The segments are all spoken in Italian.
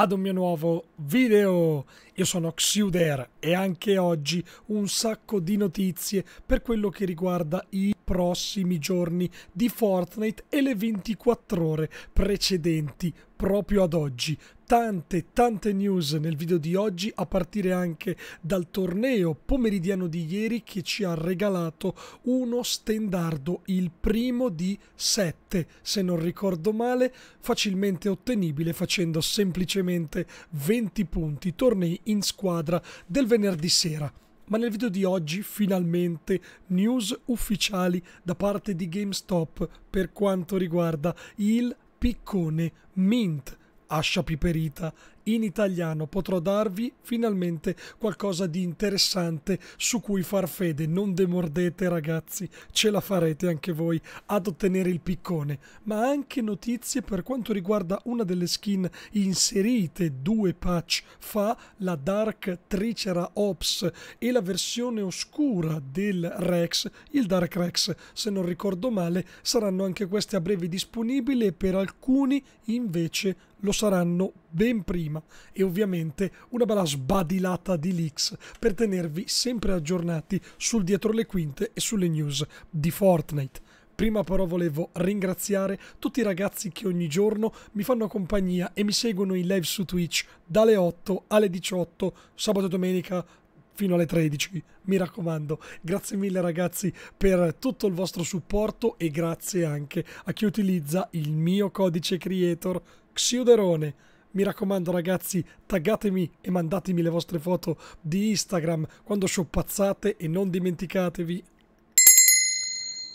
ad un mio nuovo video. Io sono Xiuder e anche oggi un sacco di notizie per quello che riguarda i prossimi giorni di Fortnite e le 24 ore precedenti proprio ad oggi. Tante, tante news nel video di oggi, a partire anche dal torneo pomeridiano di ieri che ci ha regalato uno stendardo, il primo di sette, se non ricordo male, facilmente ottenibile facendo semplicemente 20 punti, tornei in squadra del venerdì sera. Ma nel video di oggi finalmente news ufficiali da parte di GameStop per quanto riguarda il piccone Mint, ascia piperita in italiano potrò darvi finalmente qualcosa di interessante su cui far fede. Non demordete ragazzi, ce la farete anche voi ad ottenere il piccone, ma anche notizie per quanto riguarda una delle skin inserite due patch fa, la Dark Tricera Ops e la versione oscura del Rex, il Dark Rex se non ricordo male, saranno anche queste a breve disponibili e per alcuni invece lo saranno ben prima e ovviamente una bella sbadilata di leaks per tenervi sempre aggiornati sul dietro le quinte e sulle news di Fortnite. Prima però volevo ringraziare tutti i ragazzi che ogni giorno mi fanno compagnia e mi seguono in live su Twitch dalle 8 alle 18, sabato e domenica fino alle 13. Mi raccomando, grazie mille ragazzi per tutto il vostro supporto e grazie anche a chi utilizza il mio codice creator Xiuderone. Mi raccomando ragazzi, taggatemi e mandatemi le vostre foto di Instagram quando shoppazzate e non dimenticatevi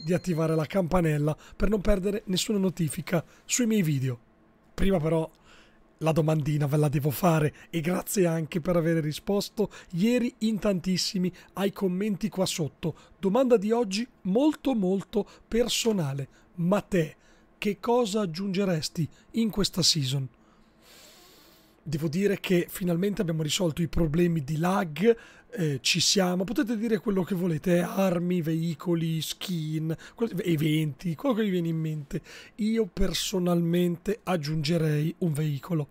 di attivare la campanella per non perdere nessuna notifica sui miei video. Prima però la domandina ve la devo fare e grazie anche per aver risposto ieri in tantissimi ai commenti qua sotto. Domanda di oggi molto molto personale. Ma te che cosa aggiungeresti in questa season? Devo dire che finalmente abbiamo risolto i problemi di lag, eh, ci siamo, potete dire quello che volete, eh, armi, veicoli, skin, eventi, quello che vi viene in mente. Io personalmente aggiungerei un veicolo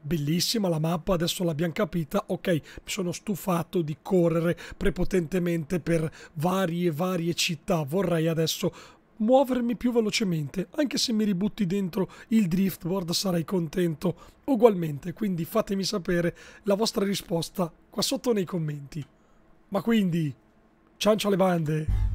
bellissima la mappa, adesso l'abbiamo capita, ok, mi sono stufato di correre prepotentemente per varie varie città, vorrei adesso muovermi più velocemente, anche se mi ributti dentro il driftboard sarai contento ugualmente, quindi fatemi sapere la vostra risposta qua sotto nei commenti. Ma quindi, ciancio alle bande!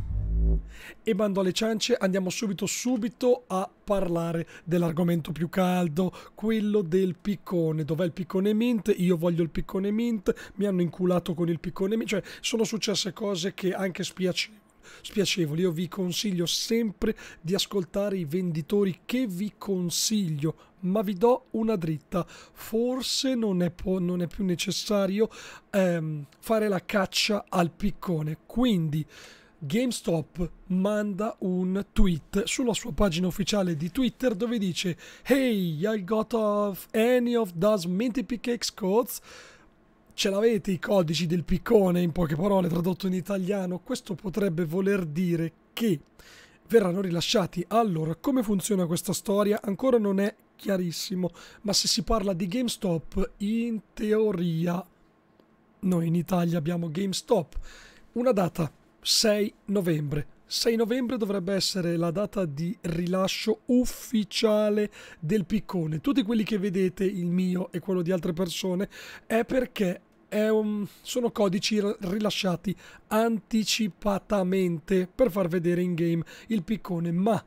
E bando alle ciance, andiamo subito subito a parlare dell'argomento più caldo, quello del piccone. Dov'è il piccone mint? Io voglio il piccone mint, mi hanno inculato con il piccone mint, cioè sono successe cose che anche spiacevoli spiacevoli. Io vi consiglio sempre di ascoltare i venditori che vi consiglio, ma vi do una dritta. Forse non è, non è più necessario ehm, fare la caccia al piccone. Quindi... GameStop manda un tweet sulla sua pagina ufficiale di Twitter dove dice Hey, I got off any of those minty pickaxe codes Ce l'avete i codici del piccone, in poche parole, tradotto in italiano? Questo potrebbe voler dire che verranno rilasciati. Allora, come funziona questa storia? Ancora non è chiarissimo, ma se si parla di GameStop, in teoria noi in Italia abbiamo GameStop. Una data, 6 novembre. 6 novembre dovrebbe essere la data di rilascio ufficiale del piccone. Tutti quelli che vedete, il mio e quello di altre persone, è perché un, sono codici rilasciati anticipatamente per far vedere in game il piccone, ma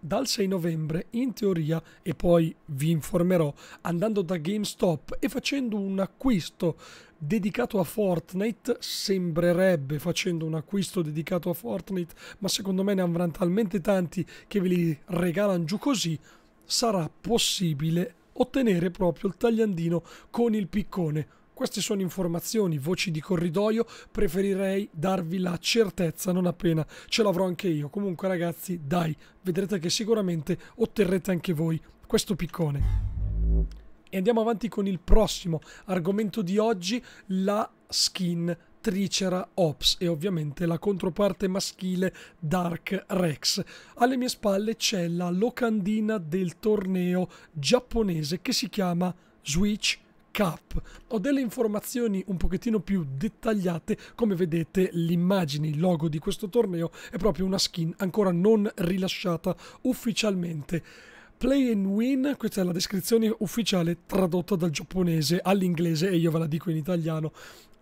dal 6 novembre in teoria e poi vi informerò andando da GameStop e facendo un acquisto dedicato a Fortnite sembrerebbe facendo un acquisto dedicato a Fortnite ma secondo me ne avranno talmente tanti che ve li regalano giù così sarà possibile ottenere proprio il tagliandino con il piccone queste sono informazioni, voci di corridoio, preferirei darvi la certezza non appena ce l'avrò anche io. Comunque ragazzi, dai, vedrete che sicuramente otterrete anche voi questo piccone. E andiamo avanti con il prossimo argomento di oggi, la skin Tricera Ops e ovviamente la controparte maschile Dark Rex. Alle mie spalle c'è la locandina del torneo giapponese che si chiama Switch Cup. Ho delle informazioni un pochettino più dettagliate, come vedete l'immagine, il logo di questo torneo è proprio una skin ancora non rilasciata ufficialmente. Play and Win, questa è la descrizione ufficiale tradotta dal giapponese all'inglese e io ve la dico in italiano.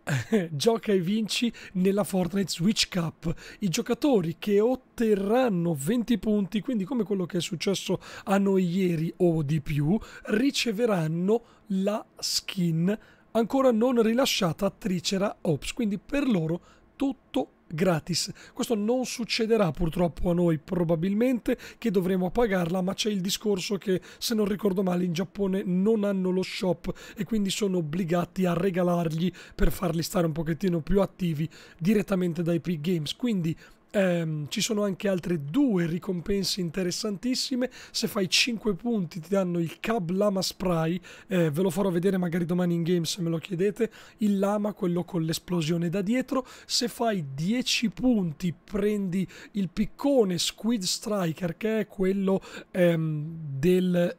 gioca e vinci nella Fortnite Switch Cup. I giocatori che otterranno 20 punti, quindi come quello che è successo a noi ieri o di più, riceveranno la skin ancora non rilasciata Tricera Ops. Quindi per loro tutto gratis. Questo non succederà purtroppo a noi probabilmente che dovremo pagarla, ma c'è il discorso che se non ricordo male in Giappone non hanno lo shop e quindi sono obbligati a regalargli per farli stare un pochettino più attivi direttamente da Epic Games. Quindi Ehm, ci sono anche altre due ricompense interessantissime. Se fai 5 punti ti danno il Cab Lama Spray, eh, ve lo farò vedere magari domani in game se me lo chiedete, il lama, quello con l'esplosione da dietro. Se fai 10 punti prendi il piccone Squid Striker, che è quello ehm, del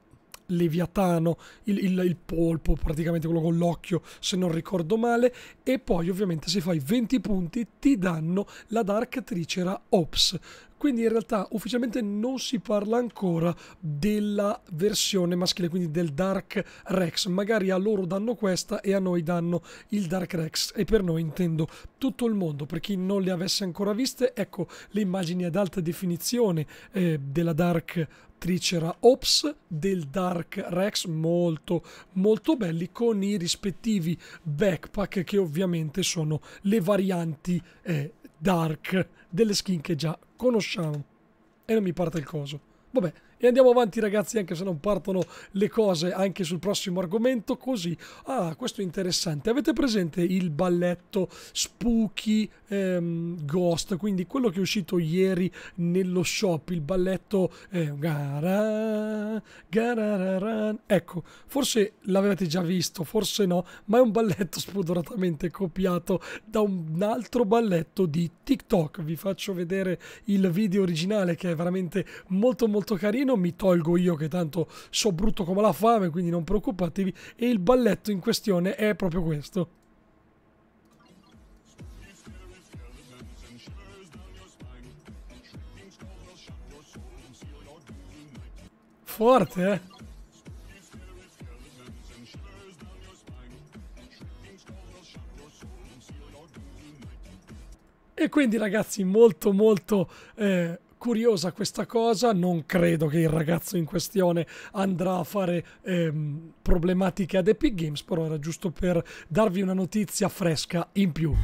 leviatano, il, il, il, polpo, praticamente quello con l'occhio, se non ricordo male, e poi ovviamente se fai 20 punti ti danno la Dark Tricera Ops, quindi in realtà ufficialmente non si parla ancora della versione maschile, quindi del Dark Rex. Magari a loro danno questa e a noi danno il Dark Rex. E per noi intendo tutto il mondo. Per chi non le avesse ancora viste, ecco le immagini ad alta definizione eh, della Dark Tricera Ops del Dark Rex, molto molto belli, con i rispettivi backpack che ovviamente sono le varianti eh, dark delle skin che già conosciamo. E non mi parte il coso. Vabbè, e andiamo avanti ragazzi anche se non partono le cose anche sul prossimo argomento così. Ah, questo è interessante. Avete presente il balletto Spooky ehm, Ghost? Quindi quello che è uscito ieri nello shop, il balletto... Eh, ecco, forse l'avete già visto, forse no, ma è un balletto spudoratamente copiato da un altro balletto di TikTok. Vi faccio vedere il video originale che è veramente molto molto carino non mi tolgo io che tanto so brutto come la fame, quindi non preoccupatevi. E il balletto in questione è proprio questo. Forte, eh? E quindi ragazzi molto molto eh, curiosa questa cosa, non credo che il ragazzo in questione andrà a fare ehm, problematiche ad Epic Games, però era giusto per darvi una notizia fresca in più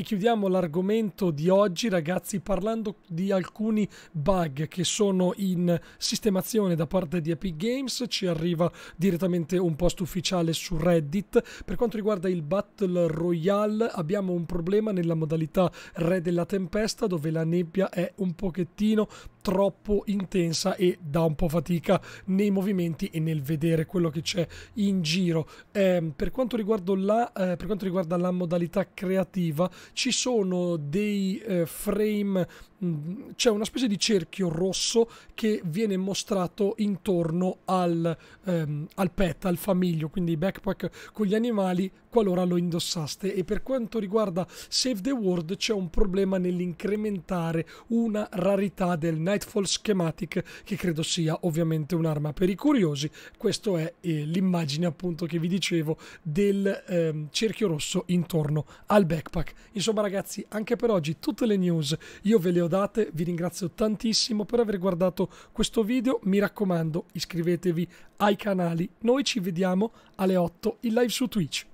e chiudiamo l'argomento di oggi ragazzi parlando di alcuni bug che sono in sistemazione da parte di Epic Games, ci arriva direttamente un post ufficiale su Reddit. Per quanto riguarda il Battle Royale abbiamo un problema nella modalità Re della Tempesta dove la nebbia è un pochettino troppo intensa e dà un po' fatica nei movimenti e nel vedere quello che c'è in giro. Eh, per, quanto la, eh, per, quanto riguarda la modalità creativa, ci sono dei eh, frame Mm, c'è una specie di cerchio rosso che viene mostrato intorno al, ehm, al pet, al famiglio, quindi backpack con gli animali qualora lo indossaste. E per quanto riguarda Save the World c'è un problema nell'incrementare una rarità del Nightfall Schematic che credo sia ovviamente un'arma per i curiosi. Questa è eh, l'immagine appunto che vi dicevo del ehm, cerchio rosso intorno al backpack. Insomma ragazzi, anche per oggi tutte le news io ve le ho date, vi ringrazio tantissimo per aver guardato questo video, mi raccomando iscrivetevi ai canali, noi ci vediamo alle 8 in live su Twitch.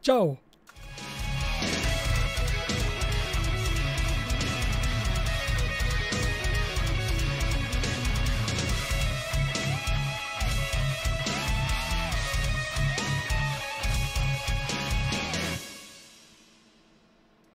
Ciao!